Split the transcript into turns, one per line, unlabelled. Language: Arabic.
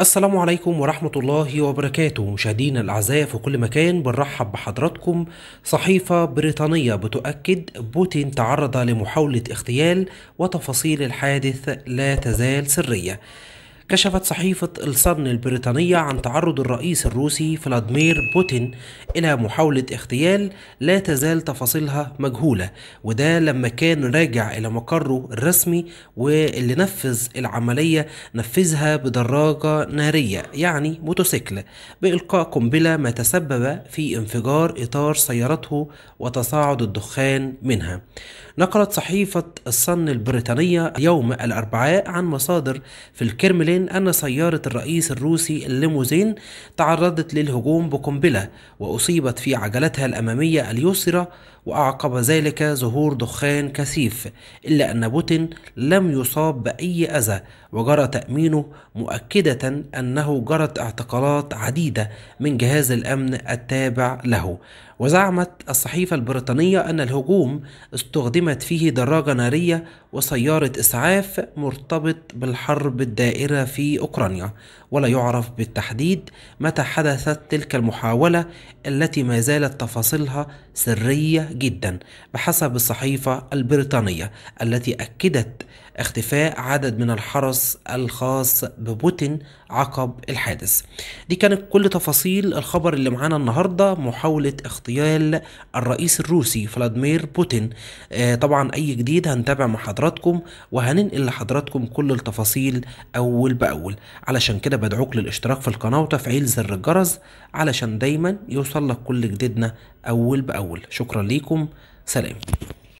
السلام عليكم ورحمة الله وبركاته مشاهدينا الأعزاء في كل مكان بنرحب بحضراتكم صحيفة بريطانية بتؤكد بوتين تعرض لمحاولة اغتيال وتفاصيل الحادث لا تزال سرية كشفت صحيفة الصن البريطانية عن تعرض الرئيس الروسي فلاديمير بوتين إلى محاولة اغتيال لا تزال تفاصيلها مجهولة وده لما كان راجع إلى مقره الرسمي واللي نفذ العملية نفذها بدراجة نارية يعني موتوسيكل بإلقاء قنبلة ما تسبب في انفجار إطار سيارته وتصاعد الدخان منها نقلت صحيفة الصن البريطانية يوم الأربعاء عن مصادر في الكرملين الأخبارين أن سيارة الرئيس الروسي الليموزين تعرضت للهجوم بقنبلة وأصيبت في عجلتها الأمامية اليسرى وأعقب ذلك ظهور دخان كثيف إلا أن بوتين لم يصاب بأي أذى وجرى تأمينه مؤكدة أنه جرت اعتقالات عديدة من جهاز الأمن التابع له وزعمت الصحيفة البريطانية أن الهجوم استخدمت فيه دراجة نارية وسيارة إسعاف مرتبط بالحرب الدائرة في أوكرانيا ولا يعرف بالتحديد متى حدثت تلك المحاولة التي ما زالت تفاصيلها سرية جدا بحسب الصحيفة البريطانية التي أكدت اختفاء عدد من الحرس الخاص ببوتين عقب الحادث دي كانت كل تفاصيل الخبر اللي معانا النهاردة محاولة اختفاء اغتيال الرئيس الروسي فلاديمير بوتين آه، طبعا أي جديد هنتابع مع حضراتكم وهننقل لحضراتكم كل التفاصيل أول بأول علشان كده بدعوك للاشتراك في القناة وتفعيل زر الجرس علشان دايما يوصل لك كل جديدنا أول بأول شكرا ليكم سلام